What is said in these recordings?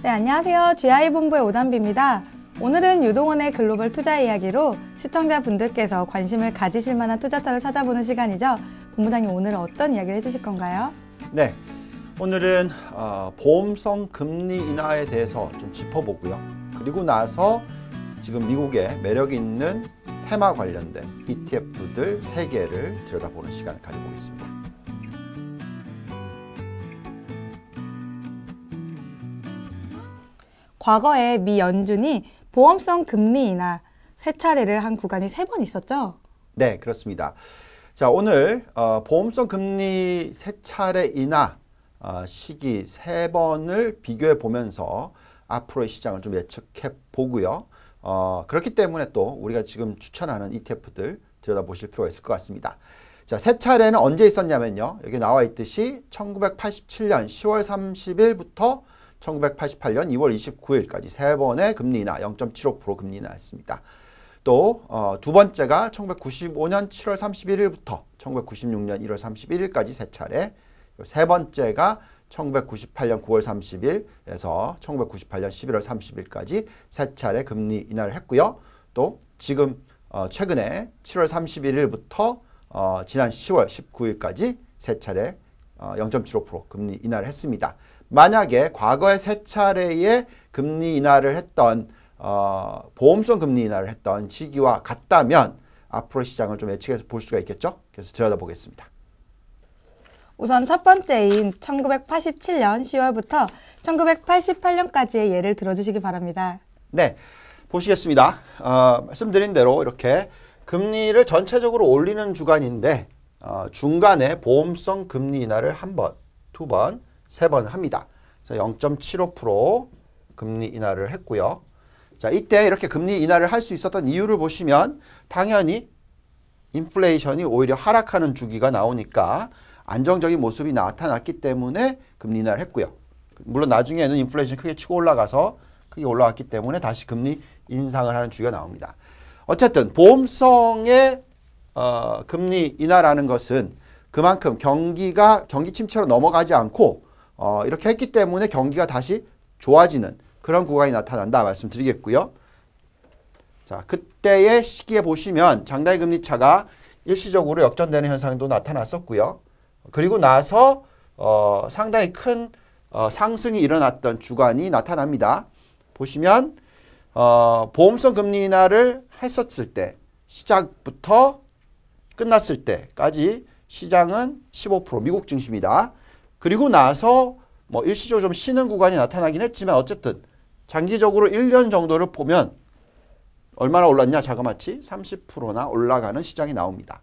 네, 안녕하세요. GI본부의 오단비입니다. 오늘은 유동원의 글로벌 투자 이야기로 시청자분들께서 관심을 가지실 만한 투자처를 찾아보는 시간이죠. 본부장님, 오늘은 어떤 이야기를 해주실 건가요? 네. 오늘은 어, 보험성 금리 인하에 대해서 좀 짚어보고요. 그리고 나서 지금 미국의 매력이 있는 테마 관련된 ETF들 세개를 들여다보는 시간을 가져보겠습니다. 과거에 미 연준이 보험성 금리 인하 세 차례를 한 구간이 세 번 있었죠? 네, 그렇습니다. 자, 오늘 어, 보험성 금리 세 차례 인하 어, 시기 세 번을 비교해 보면서 앞으로의 시장을 좀 예측해 보고요. 어, 그렇기 때문에 또 우리가 지금 추천하는 ETF들 들여다보실 필요가 있을 것 같습니다. 자, 세 차례는 언제 있었냐면요. 여기 나와 있듯이 1987년 10월 30일부터 1988년 2월 29일까지 세번의 금리 인0.75% 금리 인했습니다 또두 어, 번째가 1995년 7월 31일부터 1996년 1월 31일까지 세 차례 세 번째가 1998년 9월 30일에서 1998년 11월 30일까지 세 차례 금리 인하를 했고요. 또 지금 어, 최근에 7월 31일부터 어, 지난 10월 19일까지 세 차례 어, 0.75% 금리 인하를 했습니다. 만약에 과거에 세 차례의 금리 인하를 했던 어, 보험성 금리 인하를 했던 시기와 같다면 앞으로 시장을 좀 예측해서 볼 수가 있겠죠. 그래서 들여다보겠습니다. 우선 첫 번째인 1987년 10월부터 1988년까지의 예를 들어주시기 바랍니다. 네, 보시겠습니다. 어, 말씀드린 대로 이렇게 금리를 전체적으로 올리는 주간인데 어, 중간에 보험성 금리 인하를 한 번, 두 번, 세번 합니다. 0.75% 금리 인하를 했고요. 자, 이때 이렇게 금리 인하를 할 수 있었던 이유를 보시면 당연히 인플레이션이 오히려 하락하는 주기가 나오니까 안정적인 모습이 나타났기 때문에 금리 인하를 했고요. 물론 나중에는 인플레이션 크게 치고 올라가서 크게 올라왔기 때문에 다시 금리 인상을 하는 주기가 나옵니다. 어쨌든 보험성의 어, 금리 인하라는 것은 그만큼 경기가 경기 침체로 넘어가지 않고 어, 이렇게 했기 때문에 경기가 다시 좋아지는 그런 구간이 나타난다 말씀드리겠고요. 자, 그때의 시기에 보시면 장대 금리 차가 일시적으로 역전되는 현상도 나타났었고요. 그리고 나서 어, 상당히 큰 어, 상승이 일어났던 주간이 나타납니다. 보시면 어, 보험성 금리 인하를 했었을 때 시작부터 끝났을 때까지 시장은 15% 미국 증시입니다. 그리고 나서 뭐 일시적으로 좀 쉬는 구간이 나타나긴 했지만 어쨌든 장기적으로 1년 정도를 보면 얼마나 올랐냐 자그마치 30%나 올라가는 시장이 나옵니다.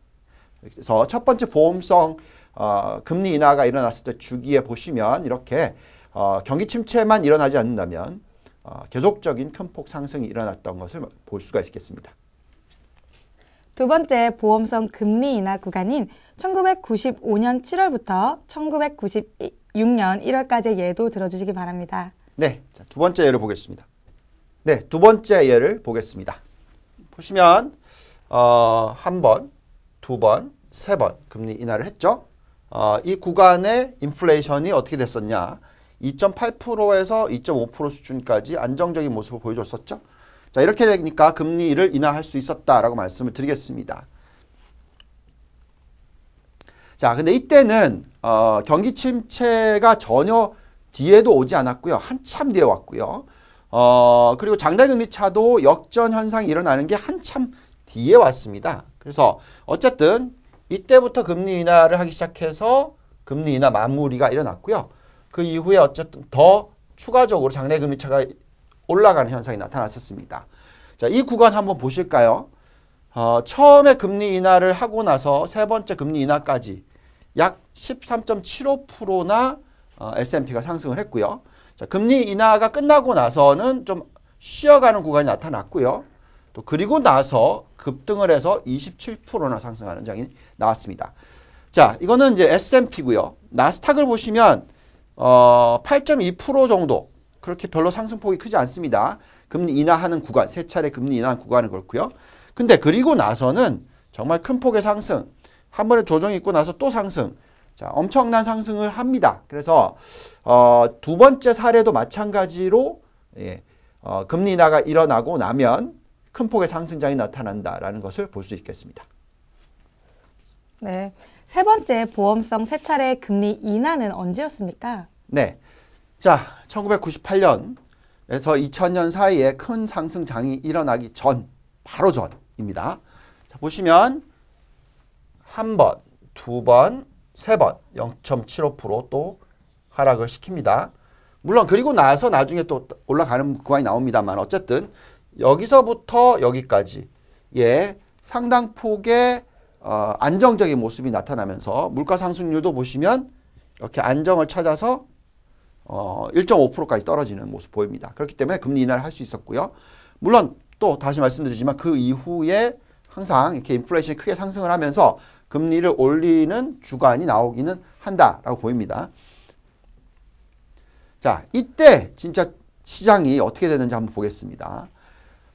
그래서 첫 번째 보험성 어, 금리 인하가 일어났을 때 주기에 보시면 이렇게 어, 경기 침체만 일어나지 않는다면 어, 계속적인 큰 폭 상승이 일어났던 것을 볼 수가 있겠습니다. 두 번째 보험성 금리 인하 구간인 1995년 7월부터 1996년 1월까지 예도 들어주시기 바랍니다. 네, 자, 두 번째 예를 보겠습니다. 네, 두 번째 예를 보겠습니다. 보시면 어, 한 번, 두 번, 세 번 금리 인하를 했죠. 어, 이 구간의 인플레이션이 어떻게 됐었냐. 2.8%에서 2.5% 수준까지 안정적인 모습을 보여줬었죠. 자 이렇게 되니까 금리를 인하할 수 있었다라고 말씀을 드리겠습니다. 자 근데 이때는 어, 경기 침체가 전혀 뒤에도 오지 않았고요. 한참 뒤에 왔고요. 어, 그리고 장대금리 차도 역전 현상이 일어나는 게 한참 뒤에 왔습니다. 그래서 어쨌든 이때부터 금리 인하를 하기 시작해서 금리 인하 마무리가 일어났고요. 그 이후에 어쨌든 더 추가적으로 장대금리 차가 올라가는 현상이 나타났었습니다. 자, 이 구간 한번 보실까요? 어, 처음에 금리 인하를 하고 나서 세 번째 금리 인하까지 약 13.75%나 어, S&P가 상승을 했고요. 자, 금리 인하가 끝나고 나서는 좀 쉬어가는 구간이 나타났고요. 또 그리고 나서 급등을 해서 27%나 상승하는 장이 나왔습니다. 자, 이거는 이제 S&P고요. 나스닥을 보시면 어, 8.2% 정도 그렇게 별로 상승폭이 크지 않습니다. 금리 인하하는 구간, 세 차례 금리 인하한 구간을 그렇고요. 근데 그리고 나서는 정말 큰 폭의 상승, 한 번의 조정이 있고 나서 또 상승, 자, 엄청난 상승을 합니다. 그래서 어, 두 번째 사례도 마찬가지로 예, 어, 금리 인하가 일어나고 나면 큰 폭의 상승장이 나타난다라는 것을 볼 수 있겠습니다. 네. 세 번째 보험성 세 차례 금리 인하는 언제였습니까? 네. 자, 1998년에서 2000년 사이에 큰 상승장이 일어나기 전, 바로 전입니다. 자, 보시면 한 번, 두 번, 세 번 0.75%또 하락을 시킵니다. 물론 그리고 나서 나중에 또 올라가는 구간이 나옵니다만 어쨌든 여기서부터 여기까지 예 상당폭의 어, 안정적인 모습이 나타나면서 물가 상승률도 보시면 이렇게 안정을 찾아서 어, 1.5%까지 떨어지는 모습 보입니다. 그렇기 때문에 금리 인하를 할 수 있었고요. 물론 또 다시 말씀드리지만 그 이후에 항상 이렇게 인플레이션이 크게 상승을 하면서 금리를 올리는 주관이 나오기는 한다라고 보입니다. 자, 이때 진짜 시장이 어떻게 되는지 한번 보겠습니다.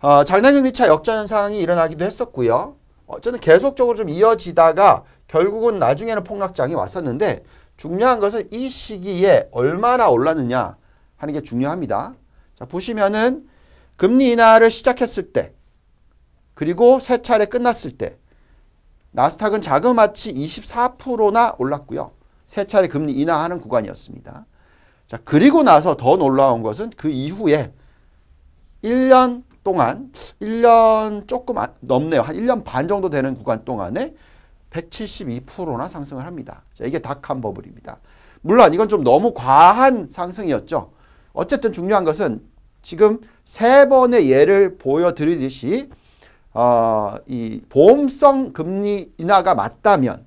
어, 장단금리차 역전 현상이 일어나기도 했었고요. 어쨌든 계속적으로 좀 이어지다가 결국은 나중에는 폭락장이 왔었는데 중요한 것은 이 시기에 얼마나 올랐느냐 하는 게 중요합니다. 자, 보시면은 금리 인하를 시작했을 때 그리고 세 차례 끝났을 때 나스닥은 자그마치 24%나 올랐고요. 세 차례 금리 인하하는 구간이었습니다. 자, 그리고 나서 더 놀라운 것은 그 이후에 1년 동안 1년 조금 넘네요. 한 1년 반 정도 되는 구간 동안에 172%나 상승을 합니다. 자, 이게 닥한 버블입니다. 물론 이건 좀 너무 과한 상승이었죠. 어쨌든 중요한 것은 지금 세 번의 예를 보여드리듯이 어, 이 보험성 금리 인하가 맞다면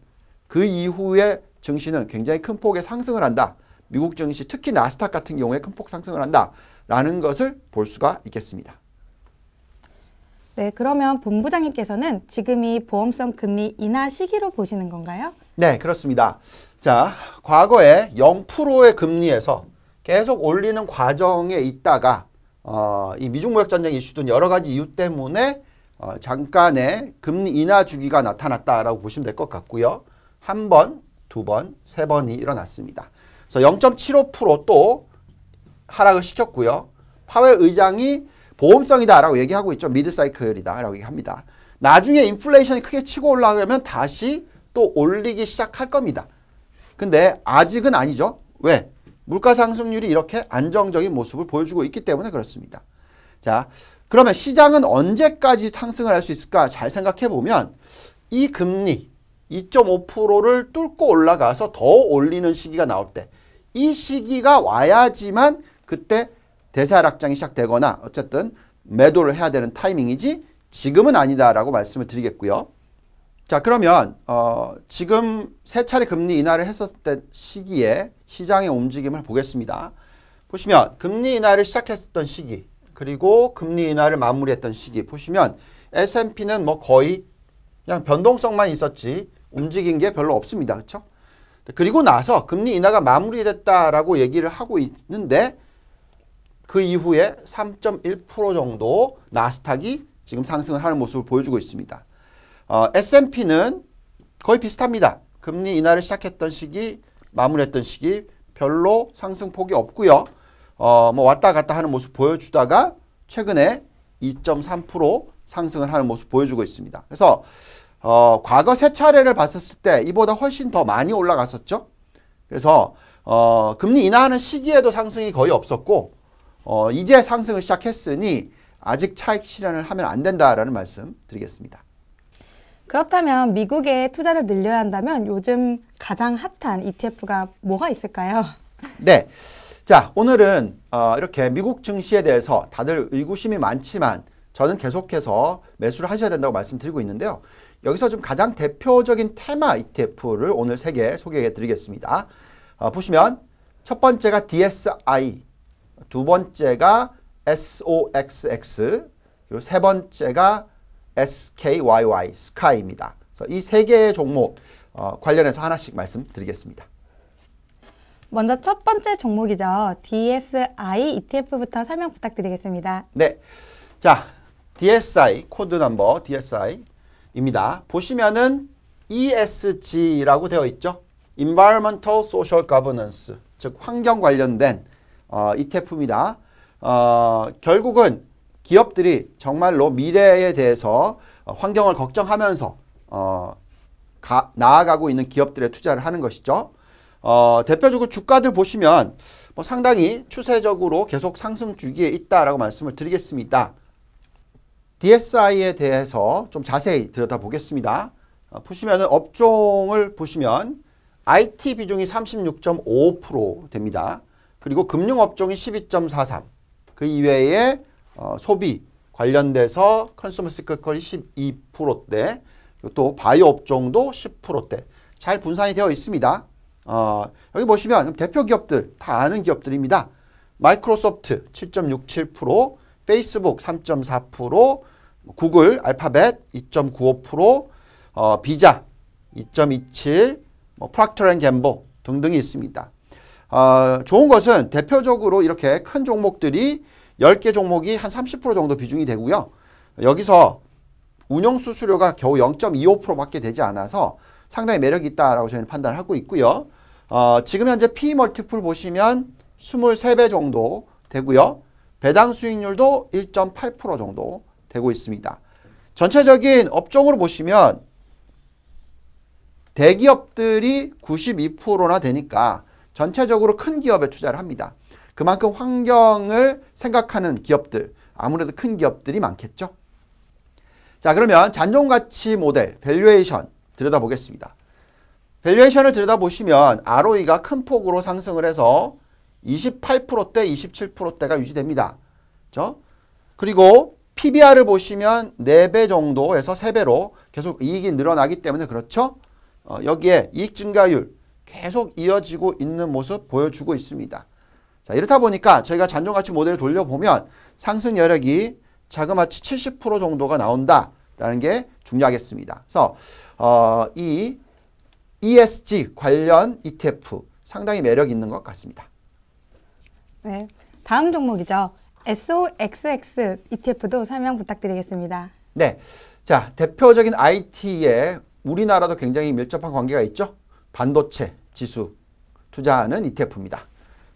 그 이후에 증시는 굉장히 큰 폭의 상승을 한다. 미국 증시 특히 나스닥 같은 경우에 큰 폭 상승을 한다라는 것을 볼 수가 있겠습니다. 네, 그러면 본부장님께서는 지금이 보험성 금리 인하 시기로 보시는 건가요? 네, 그렇습니다. 자, 과거에 0%의 금리에서 계속 올리는 과정에 있다가 어, 이 미중무역 전쟁 이슈 등 여러 가지 이유 때문에 어, 잠깐의 금리 인하 주기가 나타났다라고 보시면 될 것 같고요. 한 번, 두 번, 세 번이 일어났습니다. 0.75%또 하락을 시켰고요. 파웰 의장이 보험성이다라고 얘기하고 있죠. 미드 사이클이다라고 얘기합니다. 나중에 인플레이션이 크게 치고 올라가면 다시 또 올리기 시작할 겁니다. 근데 아직은 아니죠. 왜? 물가 상승률이 이렇게 안정적인 모습을 보여주고 있기 때문에 그렇습니다. 자, 그러면 시장은 언제까지 상승을 할 수 있을까 잘 생각해 보면 이 금리 2.5%를 뚫고 올라가서 더 올리는 시기가 나올 때 이 시기가 와야지만 그때 대사락장이 시작되거나 어쨌든 매도를 해야 되는 타이밍이지 지금은 아니다라고 말씀을 드리겠고요. 자 그러면 어, 지금 세 차례 금리 인하를 했었을 때 시기에 시장의 움직임을 보겠습니다. 보시면 금리 인하를 시작했었던 시기 그리고 금리 인하를 마무리했던 시기 보시면 S&P는 뭐 거의 그냥 변동성만 있었지 움직인 게 별로 없습니다. 그렇죠? 그리고 나서 금리 인하가 마무리됐다라고 얘기를 하고 있는데 그 이후에 3.1% 정도 나스닥이 지금 상승을 하는 모습을 보여주고 있습니다. 어, S&P는 거의 비슷합니다. 금리 인하를 시작했던 시기, 마무리했던 시기 별로 상승폭이 없고요. 어, 뭐 왔다 갔다 하는 모습 보여주다가 최근에 2.3% 상승을 하는 모습 보여주고 있습니다. 그래서 어, 과거 세 차례를 봤었을 때 이보다 훨씬 더 많이 올라갔었죠. 그래서 어, 금리 인하하는 시기에도 상승이 거의 없었고 어, 이제 상승을 시작했으니 아직 차익 실현을 하면 안 된다라는 말씀 드리겠습니다. 그렇다면 미국에 투자를 늘려야 한다면 요즘 가장 핫한 ETF가 뭐가 있을까요? 네. 자, 오늘은 어, 이렇게 미국 증시에 대해서 다들 의구심이 많지만 저는 계속해서 매수를 하셔야 된다고 말씀드리고 있는데요. 여기서 좀 가장 대표적인 테마 ETF를 오늘 세 개 소개해 드리겠습니다. 어, 보시면 첫 번째가 DSI 두 번째가 SOXX 그리고 세 번째가 SKYY 스카이입니다. 이 세 개의 종목 어, 관련해서 하나씩 말씀드리겠습니다. 먼저 첫 번째 종목이죠. DSI ETF부터 설명 부탁드리겠습니다. 네. 자, DSI 코드 넘버 DSI입니다. 보시면은 ESG라고 되어 있죠. Environmental Social Governance 즉 환경 관련된 어, 이 태풍이다. 어, 결국은 기업들이 정말로 미래에 대해서 어, 환경을 걱정하면서 어, 가, 나아가고 있는 기업들의 투자를 하는 것이죠. 어, 대표적으로 주가들 보시면 뭐 상당히 추세적으로 계속 상승 주기에 있다라고 말씀을 드리겠습니다. DSI에 대해서 좀 자세히 들여다보겠습니다. 어, 보시면 업종을 보시면 IT 비중이 36.5% 됩니다. 그리고 금융업종이 12.43. 그 이외에 어, 소비 관련돼서 컨슈머 시크컬이 12%대 또 바이오 업종도 10%대 잘 분산이 되어 있습니다. 어, 여기 보시면 대표 기업들 다 아는 기업들입니다. 마이크로소프트 7.67%, 페이스북 3.4%, 구글, 알파벳 2.95%, 어, 비자 2.27, 뭐 프락터 앤 갬보 등등이 있습니다. 아, 좋은 것은 대표적으로 이렇게 큰 종목들이 10개 종목이 한 30% 정도 비중이 되고요. 여기서 운영 수수료가 겨우 0.25%밖에 되지 않아서 상당히 매력이 있다라고 저희는 판단 하고 있고요. 어, 지금 현재 p 멀티플 보시면 23배 정도 되고요. 배당 수익률도 1.8% 정도 되고 있습니다. 전체적인 업종으로 보시면 대기업들이 92%나 되니까 전체적으로 큰 기업에 투자를 합니다. 그만큼 환경을 생각하는 기업들, 아무래도 큰 기업들이 많겠죠. 자, 그러면 잔존 가치 모델, 밸류에이션 들여다보겠습니다. 밸류에이션을 들여다보시면 ROE가 큰 폭으로 상승을 해서 28%대, 27%대가 유지됩니다. 그죠? 그리고 PBR을 보시면 4배 정도에서 3배로 계속 이익이 늘어나기 때문에 그렇죠? 어, 여기에 이익 증가율 계속 이어지고 있는 모습 보여주고 있습니다. 자, 이렇다 보니까 저희가 잔존가치 모델을 돌려보면 상승 여력이 자그마치 70% 정도가 나온다라는 게 중요하겠습니다. 그래서 어, 이 ESG 관련 ETF 상당히 매력 있는 것 같습니다. 네, 다음 종목이죠. SOXX ETF도 설명 부탁드리겠습니다. 네, 자 대표적인 IT에 우리나라도 굉장히 밀접한 관계가 있죠. 반도체, 지수 투자하는 ETF입니다.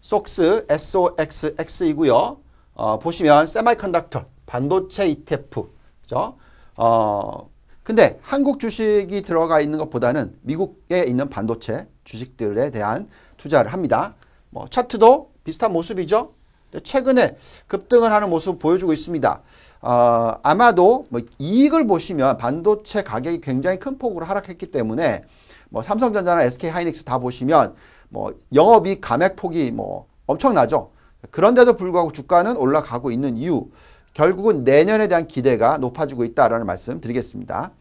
속스 SOXX이고요. 어, 보시면 세마이컨덕터 반도체 ETF 그죠? 어, 근데 한국 주식이 들어가 있는 것보다는 미국에 있는 반도체 주식들에 대한 투자를 합니다. 뭐 차트도 비슷한 모습이죠. 최근에 급등을 하는 모습 보여주고 있습니다. 어, 아마도 뭐 이익을 보시면 반도체 가격이 굉장히 큰 폭으로 하락했기 때문에 뭐 삼성전자나 SK 하이닉스 다 보시면 뭐 영업이 감액폭이 뭐 엄청나죠. 그런데도 불구하고 주가는 올라가고 있는 이유 결국은 내년에 대한 기대가 높아지고 있다라는 말씀 드리겠습니다.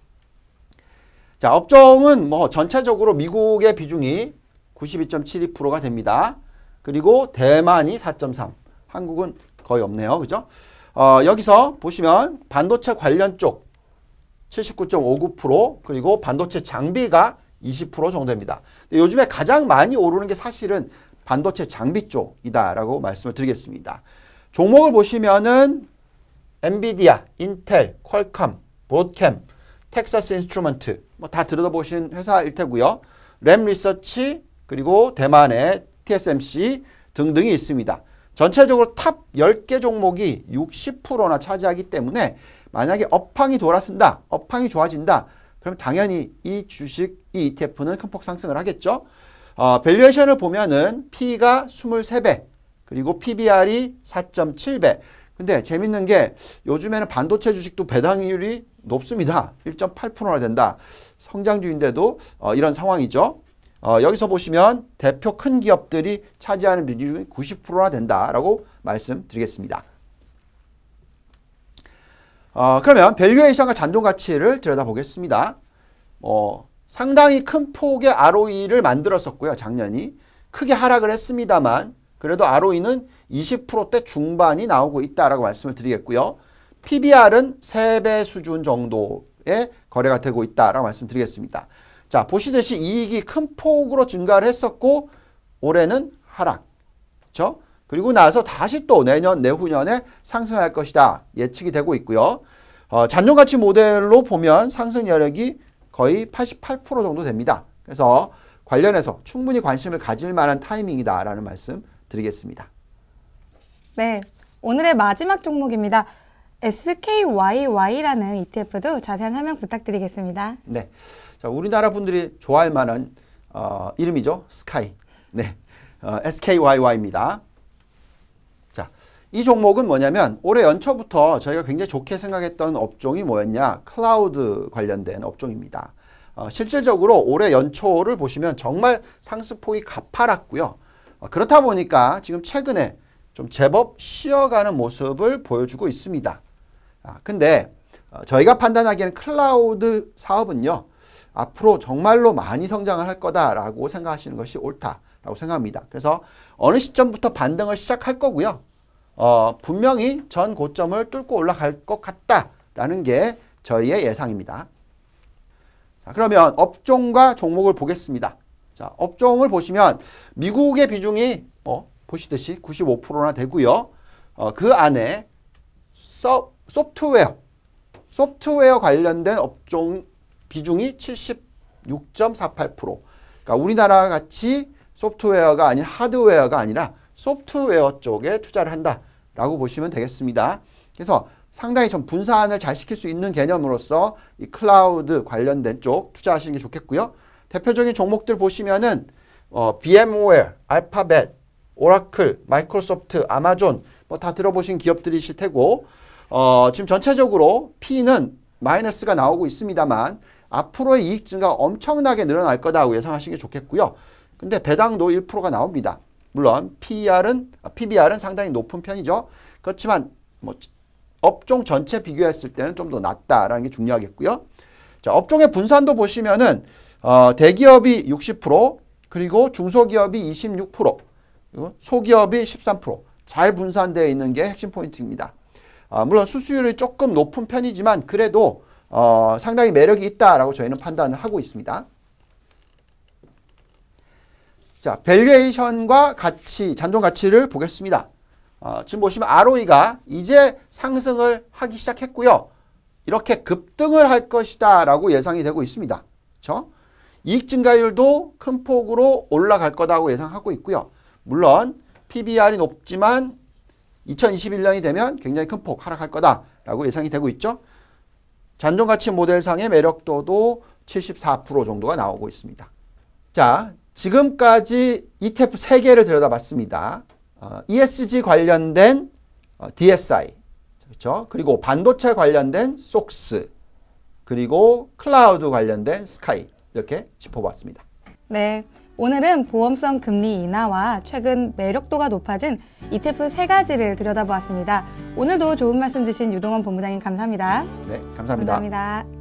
자, 업종은 뭐 전체적으로 미국의 비중이 92.72%가 됩니다. 그리고 대만이 4.3, 한국은 거의 없네요. 그죠? 어, 여기서 보시면 반도체 관련 쪽 79.59% 그리고 반도체 장비가 20% 정도 됩니다. 요즘에 가장 많이 오르는 게 사실은 반도체 장비 쪽이다라고 말씀을 드리겠습니다. 종목을 보시면은 엔비디아, 인텔, 퀄컴, 보드캠, 텍사스 인스트루먼트 뭐 다 들여다보신 회사일 테고요. 램 리서치 그리고 대만의 TSMC 등등이 있습니다. 전체적으로 탑 10개 종목이 60%나 차지하기 때문에 만약에 업황이 돌아선다, 업황이 좋아진다 그럼 당연히 이 주식, 이 ETF는 큰 폭 상승을 하겠죠. 어, 밸류에이션을 보면은 P가 23배, 그리고 PBR이 4.7배. 근데 재밌는 게 요즘에는 반도체 주식도 배당률이 높습니다. 1.8%나 된다. 성장주인데도 어, 이런 상황이죠. 어, 여기서 보시면 대표 큰 기업들이 차지하는 비중이 90%나 된다라고 말씀드리겠습니다. 어, 그러면 밸류에이션과 잔존 가치를 들여다보겠습니다. 어, 상당히 큰 폭의 ROE를 만들었었고요. 작년이 크게 하락을 했습니다만 그래도 ROE는 20%대 중반이 나오고 있다라고 말씀을 드리겠고요. PBR은 3배 수준 정도의 거래가 되고 있다라고 말씀드리겠습니다. 자, 보시듯이 이익이 큰 폭으로 증가를 했었고 올해는 하락. 그렇죠? 그리고 나서 다시 또 내년 내후년에 상승할 것이다 예측이 되고 있고요. 어, 잔존가치 모델로 보면 상승 여력이 거의 88% 정도 됩니다. 그래서 관련해서 충분히 관심을 가질 만한 타이밍이다라는 말씀 드리겠습니다. 네, 오늘의 마지막 종목입니다. SKYY라는 ETF도 자세한 설명 부탁드리겠습니다. 네, 자 우리나라 분들이 좋아할 만한 어, 이름이죠, 스카이. 네, 어, SKYY입니다. 이 종목은 뭐냐면 올해 연초부터 저희가 굉장히 좋게 생각했던 업종이 뭐였냐 클라우드 관련된 업종입니다. 어, 실질적으로 올해 연초를 보시면 정말 상승폭이 가파랐고요. 어, 그렇다 보니까 지금 최근에 좀 제법 쉬어가는 모습을 보여주고 있습니다. 아, 근데 어, 저희가 판단하기에는 클라우드 사업은요. 앞으로 정말로 많이 성장을 할 거다라고 생각하시는 것이 옳다라고 생각합니다. 그래서 어느 시점부터 반등을 시작할 거고요. 어, 분명히 전 고점을 뚫고 올라갈 것 같다라는 게 저희의 예상입니다. 자, 그러면 업종과 종목을 보겠습니다. 자, 업종을 보시면 미국의 비중이 어, 보시듯이 95%나 되고요. 어, 그 안에 서, 소프트웨어, 소프트웨어 관련된 업종 비중이 76.48%. 그러니까 우리나라 같이 소프트웨어가 아닌 하드웨어가 아니라 소프트웨어 쪽에 투자를 한다. 라고 보시면 되겠습니다. 그래서 상당히 좀 분산을 잘 시킬 수 있는 개념으로서 이 클라우드 관련된 쪽 투자하시는 게 좋겠고요. 대표적인 종목들 보시면은 어, VMware, 알파벳, 오라클, 마이크로소프트, 아마존 뭐 다 들어보신 기업들이실 테고 어, 지금 전체적으로 P는 마이너스가 나오고 있습니다만 앞으로의 이익 증가가 엄청나게 늘어날 거다고 예상하시는 게 좋겠고요. 근데 배당도 1%가 나옵니다. 물론 PER은 아, PBR은 상당히 높은 편이죠. 그렇지만 뭐 업종 전체 비교했을 때는 좀 더 낮다라는 게 중요하겠고요. 자, 업종의 분산도 보시면은 어, 대기업이 60% 그리고 중소기업이 26% 그리고 소기업이 13%잘 분산되어 있는 게 핵심 포인트입니다. 어, 물론 수수율이 조금 높은 편이지만 그래도 어, 상당히 매력이 있다라고 저희는 판단을 하고 있습니다. 자, 밸류에이션과 가치, 잔존 가치를 보겠습니다. 어, 지금 보시면 ROE가 이제 상승을 하기 시작했고요. 이렇게 급등을 할 것이다 라고 예상이 되고 있습니다. 그렇죠? 이익 증가율도 큰 폭으로 올라갈 거다고 예상하고 있고요. 물론 PBR이 높지만 2021년이 되면 굉장히 큰 폭 하락할 거다라고 예상이 되고 있죠. 잔존가치 모델상의 매력도도 74% 정도가 나오고 있습니다. 자, 지금까지 ETF 3개를 들여다봤습니다. 어, ESG 관련된 어, DSI, 그렇죠? 그리고 반도체 관련된 속스, 그리고 클라우드 관련된 스카이 이렇게 짚어봤습니다. 네, 오늘은 보험성 금리 인하와 최근 매력도가 높아진 ETF 세 가지를 들여다보았습니다. 오늘도 좋은 말씀 주신 유동원 본부장님 감사합니다. 네, 감사합니다. 감사합니다.